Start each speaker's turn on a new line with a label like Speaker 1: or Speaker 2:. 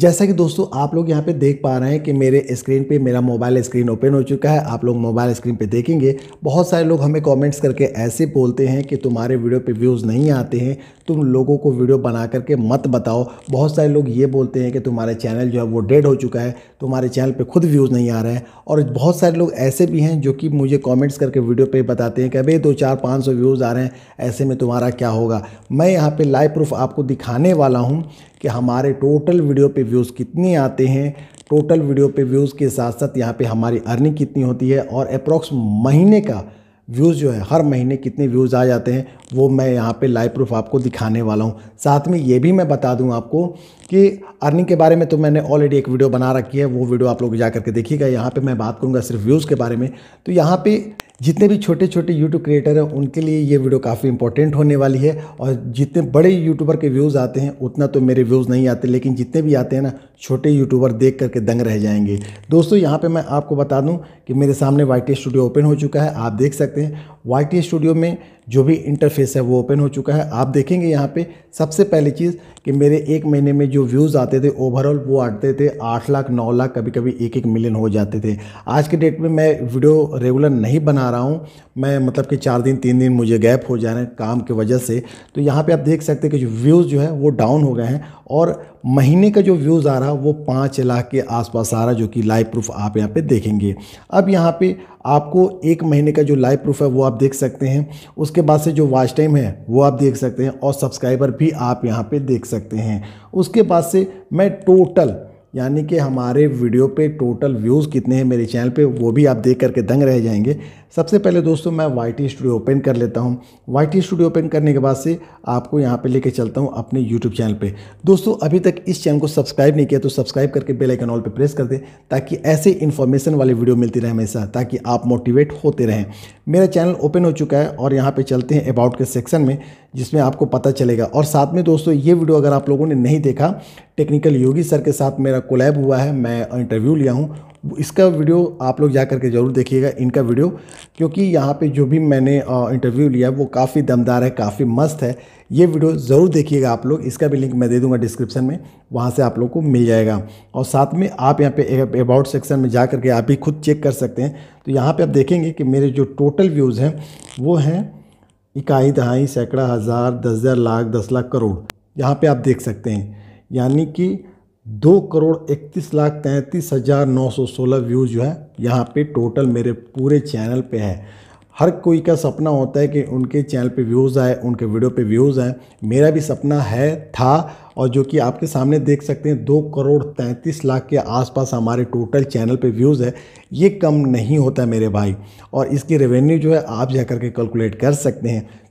Speaker 1: जैसा कि दोस्तों आप लोग यहाँ पे देख पा रहे हैं कि मेरे स्क्रीन पे मेरा मोबाइल स्क्रीन ओपन हो चुका है आप लोग मोबाइल स्क्रीन पे देखेंगे बहुत सारे लोग हमें कमेंट्स करके ऐसे बोलते हैं कि तुम्हारे वीडियो पे व्यूज़ नहीं आते हैं तुम लोगों को वीडियो बना करके मत बताओ बहुत सारे लोग ये बोलते हैं कि तुम्हारे चैनल जो है वो डेड हो चुका है तुम्हारे चैनल पर खुद व्यूज़ नहीं आ रहे हैं और बहुत सारे लोग ऐसे भी हैं जो कि मुझे कॉमेंट्स करके वीडियो पर बताते हैं कि अभी दो चार पाँच व्यूज़ आ रहे हैं ऐसे में तुम्हारा क्या होगा मैं यहाँ पर लाइव प्रूफ आपको दिखाने वाला हूँ कि हमारे टोटल वीडियो पे व्यूज़ कितने आते हैं टोटल वीडियो पे व्यूज़ के साथ साथ यहाँ पे हमारी अर्निंग कितनी होती है और अप्रॉक्स महीने का व्यूज़ जो है हर महीने कितने व्यूज़ आ जाते हैं वो मैं यहाँ पे लाइव प्रूफ आपको दिखाने वाला हूँ साथ में ये भी मैं बता दूँ आपको कि अर्निंग के बारे में तो मैंने ऑलरेडी एक वीडियो बना रखी है वो वीडियो आप लोग जा करके देखिएगा यहाँ पे मैं बात करूँगा सिर्फ व्यूज़ के बारे में तो यहाँ पे जितने भी छोटे छोटे यूट्यूब क्रिएटर हैं उनके लिए ये वीडियो काफ़ी इंपॉर्टेंट होने वाली है और जितने बड़े यूट्यूबर के व्यूज़ आते हैं उतना तो मेरे व्यूज़ नहीं आते लेकिन जितने भी आते हैं ना छोटे यूट्यूबर देख करके दंग रह जाएंगे दोस्तों यहाँ पे मैं आपको बता दूँ कि मेरे सामने वाई स्टूडियो ओपन हो चुका है आप देख सकते हैं वाई स्टूडियो में जो भी इंटरफेस है वो ओपन हो चुका है आप देखेंगे यहाँ पे सबसे पहली चीज़ कि मेरे एक महीने में जो व्यूज़ आते थे ओवरऑल वो आते थे आठ लाख नौ लाख कभी कभी एक एक मिलियन हो जाते थे आज के डेट में मैं वीडियो रेगुलर नहीं बना रहा हूँ मैं मतलब कि चार दिन तीन दिन मुझे गैप हो जा रहे हैं काम की वजह से तो यहाँ पर आप देख सकते हैं कि जो व्यूज़ जो है वो डाउन हो गए हैं और महीने का जो व्यूज़ आ रहा वो पाँच लाख के आसपास आ रहा जो कि लाइव प्रूफ आप यहाँ पर देखेंगे अब यहाँ पर आपको एक महीने का जो लाइव प्रूफ है वो आप देख सकते हैं उसके बाद से जो वॉच टाइम है वो आप देख सकते हैं और सब्सक्राइबर भी आप यहाँ पर देख सकते हैं उसके बाद से मैं टोटल यानी कि हमारे वीडियो पे टोटल व्यूज़ कितने हैं मेरे चैनल पे वो भी आप देख करके दंग रह जाएंगे सबसे पहले दोस्तों मैं वाई टी स्टूडियो ओपन कर लेता हूँ वाई टी स्टूडियो ओपन करने के बाद से आपको यहाँ पे लेके चलता हूँ अपने यूट्यूब चैनल पे दोस्तों अभी तक इस चैनल को सब्सक्राइब नहीं किया तो सब्सक्राइब करके बेल आइकन ऑल पर प्रेस कर दें ताकि ऐसे इन्फॉर्मेशन वाली वीडियो मिलती रहे हमेशा ताकि आप मोटिवेट होते रहें मेरा चैनल ओपन हो चुका है और यहाँ पर चलते हैं अबाउट के सेक्शन में जिसमें आपको पता चलेगा और साथ में दोस्तों ये वीडियो अगर आप लोगों ने नहीं देखा टेक्निकल योगी सर के साथ मेरा कोलैब हुआ है मैं इंटरव्यू लिया हूँ इसका वीडियो आप लोग जा करके ज़रूर देखिएगा इनका वीडियो क्योंकि यहाँ पे जो भी मैंने इंटरव्यू लिया वो काफ़ी दमदार है काफ़ी मस्त है ये वीडियो ज़रूर देखिएगा आप लोग इसका भी लिंक मैं दे दूंगा डिस्क्रिप्शन में वहाँ से आप लोग को मिल जाएगा और साथ में आप यहाँ पे अबाउट सेक्शन में जा करके आप भी खुद चेक कर सकते हैं तो यहाँ पर आप देखेंगे कि मेरे जो टोटल व्यूज़ हैं वो हैं इकाई दहाई सैकड़ा हज़ार दस हज़ार लाख दस लाख करोड़ यहाँ पर आप देख सकते हैं यानी कि दो करोड़ इकतीस लाख तैंतीस हज़ार नौ सौ सोलह व्यूज़ जो है यहाँ पे टोटल मेरे पूरे चैनल पे है हर कोई का सपना होता है कि उनके चैनल पे व्यूज़ आए उनके वीडियो पे व्यूज़ आए मेरा भी सपना है था और जो कि आपके सामने देख सकते हैं दो करोड़ तैंतीस लाख के आसपास हमारे टोटल चैनल पे व्यूज़ है ये कम नहीं होता है मेरे भाई और इसकी रेवेन्यू जो है आप जा करके कैलकुलेट कर सकते हैं